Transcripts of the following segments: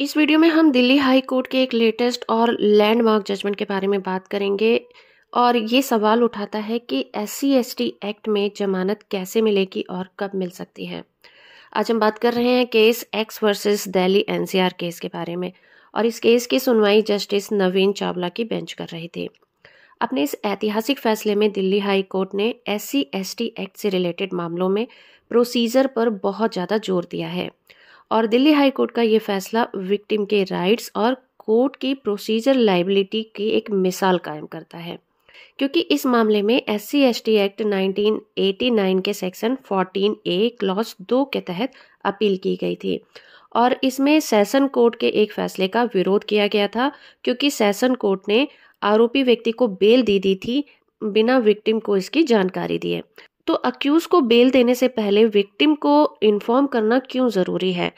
इस वीडियो में हम दिल्ली हाई कोर्ट के एक लेटेस्ट और लैंडमार्क जजमेंट के बारे में बात करेंगे और ये सवाल उठाता है कि एस सी एक्ट में जमानत कैसे मिलेगी और कब मिल सकती है आज हम बात कर रहे हैं case X versus Delhi NCR case के बारे में और इस केस की सुनवाई जस्टिस नवीन चावला की बेंच कर रही थी अपने इस ऐतिहासिक फैसले में दिल्ली हाई कोर्ट ने एस सी एक्ट से रिलेटेड मामलों में प्रोसीजर पर बहुत ज़्यादा जोर दिया है और दिल्ली हाई कोर्ट का ये फैसला विक्टिम के राइट्स और कोर्ट की प्रोसीजर लाइबिलिटी की एक मिसाल कायम करता है क्योंकि इस मामले में S C S T act 1989 के सेक्शन 14 ए क्लॉज दो के तहत अपील की गई थी और इसमें सेशन कोर्ट के एक फैसले का विरोध किया गया था क्योंकि सेशन कोर्ट ने आरोपी व्यक्ति को बेल दे दी थी बिना विक्टिम को इसकी जानकारी दिए तो अक्यूज़ को बेल देने से पहले विक्टिम को इन्फॉर्म करना क्यों ज़रूरी है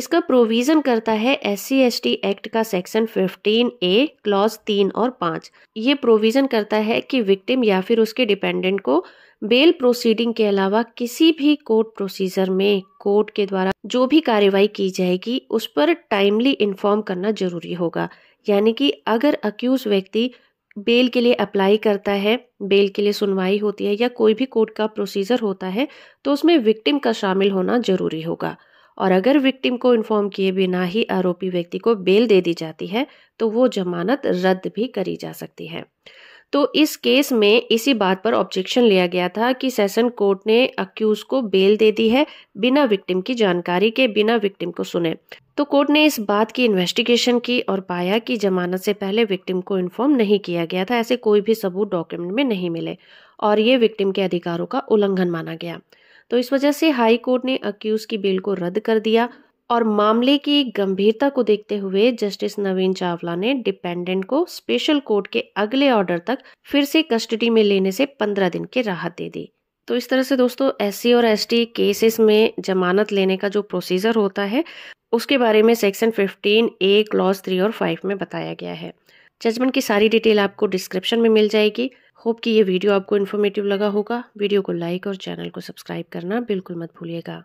इसका प्रोविज़न करता है एस सी एक्ट का सेक्शन 15 ए क्लॉज तीन और पाँच ये प्रोविज़न करता है कि विक्टिम या फिर उसके डिपेंडेंट को बेल प्रोसीडिंग के अलावा किसी भी कोर्ट प्रोसीजर में कोर्ट के द्वारा जो भी कार्रवाई की जाएगी उस पर टाइमली इन्फॉर्म करना जरूरी होगा यानी कि अगर अक्यूज व्यक्ति बेल के लिए अप्लाई करता है बेल के लिए सुनवाई होती है या कोई भी कोर्ट का प्रोसीजर होता है तो उसमें विक्टिम का शामिल होना जरूरी होगा और अगर विक्टिम को इन्फॉर्म किए बिना ही आरोपी व्यक्ति को बेल दे दी जाती है तो वो जमानत रद्द भी करी जा सकती है तो इस केस में इसी बात पर ऑब्जेक्शन लिया गया था कि सेशन कोर्ट ने अक्यूज को बेल दे दी है बिना विक्टिम की जानकारी के बिना विक्टिम को सुने तो कोर्ट ने इस बात की इन्वेस्टिगेशन की और पाया कि जमानत से पहले विक्टिम को इन्फॉर्म नहीं किया गया था ऐसे कोई भी सबूत डॉक्यूमेंट में नहीं मिले और ये विक्टिम के अधिकारों का उल्लंघन माना गया तो इस वजह से हाई कोर्ट ने अक्यूज की बेल को रद्द कर दिया और मामले की गंभीरता को देखते हुए जस्टिस नवीन चावला ने डिपेंडेंट को स्पेशल कोर्ट के अगले ऑर्डर तक फिर से कस्टडी में लेने से पंद्रह दिन की राहत दे दी तो इस तरह से दोस्तों एस और एस केसेस में जमानत लेने का जो प्रोसीजर होता है उसके बारे में सेक्शन 15 ए क्लॉज थ्री और फाइव में बताया गया है जजमेंट की सारी डिटेल आपको डिस्क्रिप्शन में मिल जाएगी होप कि ये वीडियो आपको इन्फॉर्मेटिव लगा होगा वीडियो को लाइक और चैनल को सब्सक्राइब करना बिल्कुल मत भूलिएगा